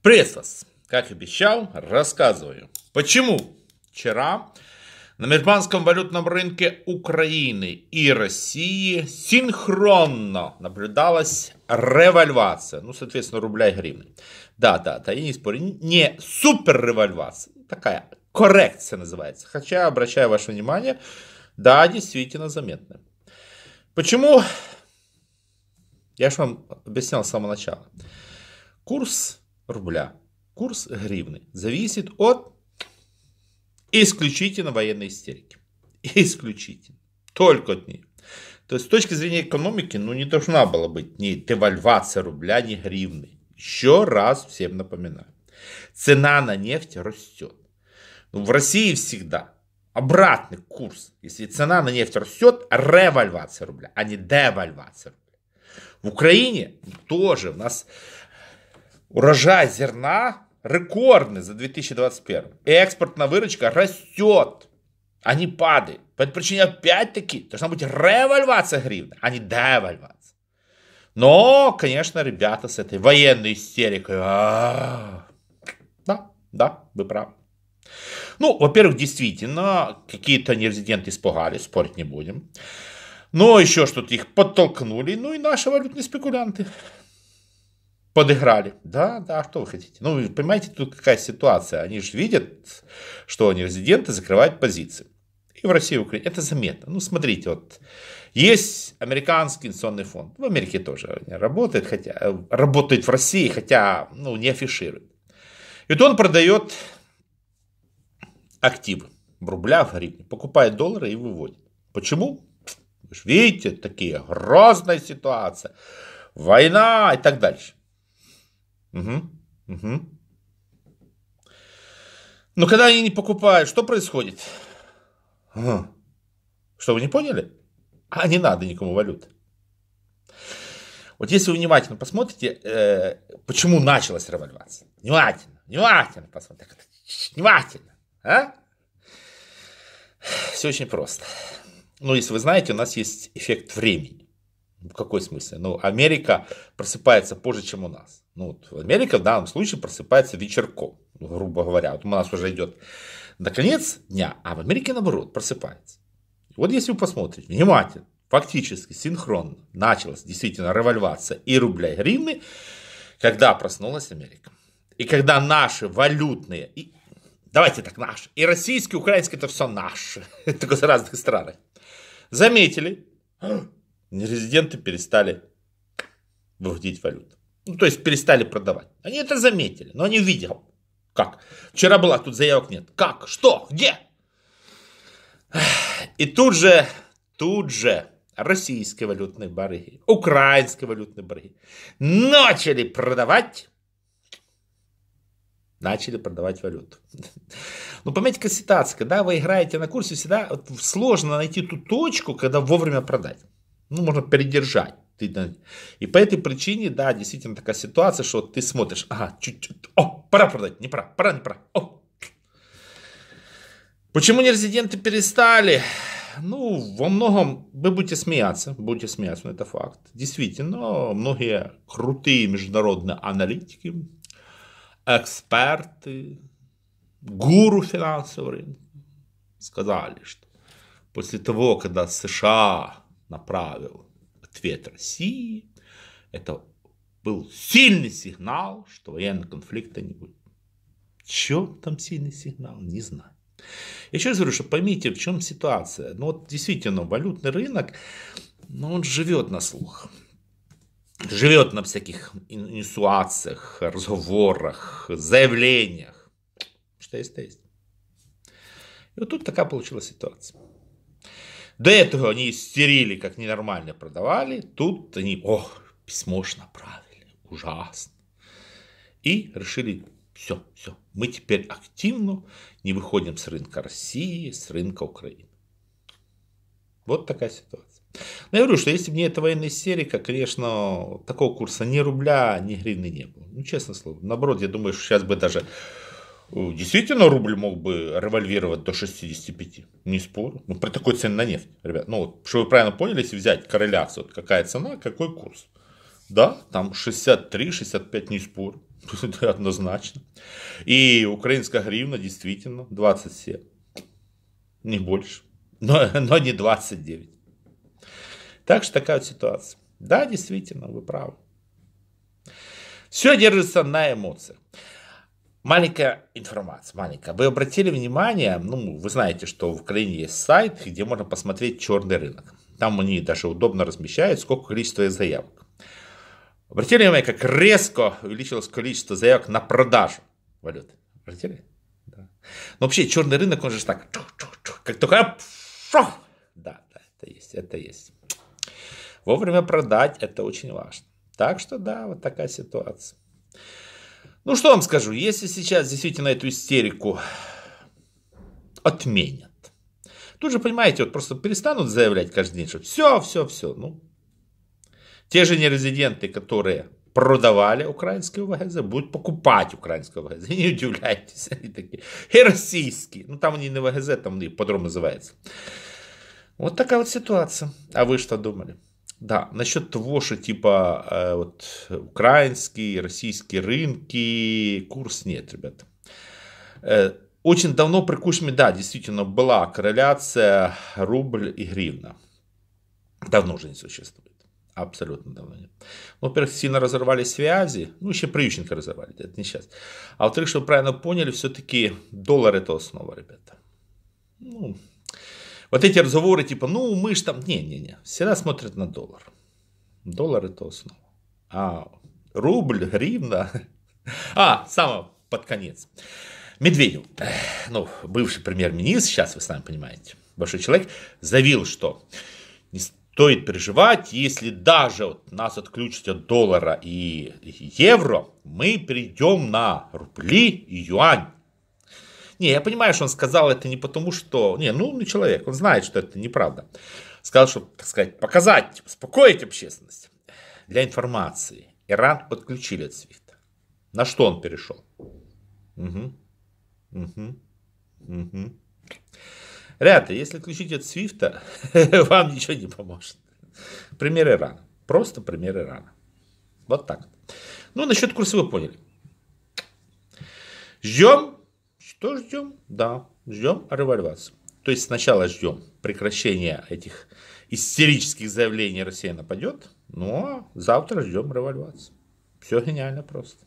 Привет вас! Как обещал, рассказываю. Почему вчера на межбанском валютном рынке Украины и России синхронно наблюдалась револьвация, ну, соответственно, рубля и гривны. Да, да, да, я не спорю, не супер револьвация, такая коррекция называется. Хотя, обращаю ваше внимание, да, действительно заметно. Почему? Я же вам объяснял с самого начала. Курс рубля. Курс гривны зависит от исключительно военной истерики. Исключительно. Только от нее. То есть с точки зрения экономики, ну не должна была быть ни девальвация рубля, ни гривны. Еще раз всем напоминаю. Цена на нефть растет. Ну, в России всегда обратный курс. Если цена на нефть растет, револьвация рубля, а не девальвация рубля. В Украине тоже у нас Урожай зерна рекордный за 2021. И экспортная выручка растет, а не падает. По этой причине опять-таки должна быть револьвация гривны, а не девальвация. Но, конечно, ребята с этой военной истерикой. А, да, да, вы правы. Ну, во-первых, действительно, какие-то нерезиденты испугались, спорить не будем. Но еще что-то их подтолкнули, ну и наши валютные спекулянты подыграли. Да, да, а что вы хотите? Ну, вы понимаете, тут какая ситуация. Они же видят, что они резиденты закрывают позиции. И в России и в Украине. Это заметно. Ну, смотрите, вот есть американский инвестиционный фонд. В Америке тоже работает, хотя э, работает в России, хотя ну, не афиширует. И вот он продает активы в рублях, в гривне, покупает доллары и выводит. Почему? Вы же видите, такие грозная ситуация, война и так дальше. Угу. Угу. Но когда они не покупают, что происходит? Ага. Что, вы не поняли? А не надо никому валют. Вот если вы внимательно посмотрите, э, почему началась револьвация. Внимательно, внимательно посмотрите. Внимательно. А? Все очень просто. Ну, если вы знаете, у нас есть эффект времени. В какой смысле? Ну, Америка просыпается позже, чем у нас. Ну, вот Америка в данном случае просыпается вечерком, грубо говоря. Вот у нас уже идет на конец дня, а в Америке наоборот просыпается. Вот если вы посмотрите, внимательно, фактически синхронно началась действительно револьвация и рубля, и гривны, когда проснулась Америка. И когда наши валютные, и, давайте так, наши, и российские, и украинские, это все наши, только с разных стран, заметили, резиденты перестали выводить валюту. Ну, то есть перестали продавать. Они это заметили, но они видели. Как? Вчера была, тут заявок нет. Как? Что? Где? И тут же, тут же российские валютные барыги, украинские валютные барыги начали продавать начали продавать валюту. Ну, понимаете, какая ситуация, когда вы играете на курсе, всегда сложно найти ту точку, когда вовремя продать ну, можно передержать. Ты, да. И по этой причине, да, действительно такая ситуация, что ты смотришь, ага, чуть-чуть, о, пора продать, не пора, пора, не пора, о. Почему не резиденты перестали? Ну, во многом вы будете смеяться, будете смеяться, но это факт. Действительно, многие крутые международные аналитики, эксперты, гуру финансового рынка сказали, что после того, когда США направил ответ России, это был сильный сигнал, что военного конфликта не будет. Чем там сильный сигнал, не знаю. Еще раз говорю, что поймите, в чем ситуация. Ну вот действительно, валютный рынок, ну, он живет на слух. Живет на всяких инсуациях, разговорах, заявлениях. Что есть, то есть. И вот тут такая получилась ситуация. До этого они стерили, как ненормально продавали. Тут они, ох, письмо ж направили, ужасно. И решили, все, все, мы теперь активно не выходим с рынка России, с рынка Украины. Вот такая ситуация. Но я говорю, что если бы не эта военная серия, конечно, такого курса ни рубля, ни гривны не было. Ну, честно слово. Наоборот, я думаю, что сейчас бы даже Э, действительно рубль мог бы револьвировать до 65, не спорю. Ну, при такой цене на нефть, ребят. Ну, вот, чтобы вы правильно поняли, если взять корреляцию, вот, какая цена, какой курс. Да, там 63-65, не спорю. Ну, однозначно. И украинская гривна действительно 27. Не больше. Но, но не 29. Так что такая вот ситуация. Да, действительно, вы правы. Все держится на эмоциях. Маленькая информация, маленькая. Вы обратили внимание, ну, вы знаете, что в Украине есть сайт, где можно посмотреть черный рынок. Там они даже удобно размещают, сколько количество есть заявок. Обратили внимание, как резко увеличилось количество заявок на продажу валюты. Обратили? Да. Но вообще черный рынок, он же так, как только... Да, да, это есть, это есть. Вовремя продать, это очень важно. Так что да, вот такая ситуация. Ну что вам скажу, если сейчас действительно эту истерику отменят, тут же, понимаете, вот просто перестанут заявлять каждый день, что все, все, все, ну, те же нерезиденты, которые продавали украинское ВГЗ, будут покупать украинское ВГЗ. Не удивляйтесь, они такие. И российские. Ну, там они не ВГЗ, там и подром называется. Вот такая вот ситуация. А вы что думали? Да, насчет того, что типа э, вот украинские, российские рынки, курс нет, ребята. Э, очень давно при Кучме, да, действительно была корреляция рубль и гривна. Давно уже не существует. Абсолютно давно нет. Ну, во-первых, сильно разорвали связи. Ну, еще Ющенко разорвали, это не сейчас. А во-вторых, чтобы правильно поняли, все-таки доллар это основа, ребята. Ну, вот эти разговоры типа, ну мы ж там, не-не-не, всегда смотрят на доллар. Доллар это основа. А рубль, гривна, а, самое под конец. Медведев, ну, бывший премьер-министр, сейчас вы сами понимаете, большой человек, заявил, что не стоит переживать, если даже вот нас отключат от доллара и евро, мы перейдем на рубли и юань. Не, я понимаю, что он сказал это не потому, что... Не, ну, не ну, человек, он знает, что это неправда. Сказал, чтобы, так сказать, показать, типа, успокоить общественность. Для информации, Иран подключили от свифта. На что он перешел? Угу. Угу. Угу. Ребята, если отключить от свифта, вам ничего не поможет. Пример Ирана. Просто пример Ирана. Вот так. Ну, насчет курса вы поняли. Ждем что ждем? Да, ждем револьвации. То есть сначала ждем прекращения этих истерических заявлений «Россия нападет», но ну, а завтра ждем револьвации. Все гениально просто.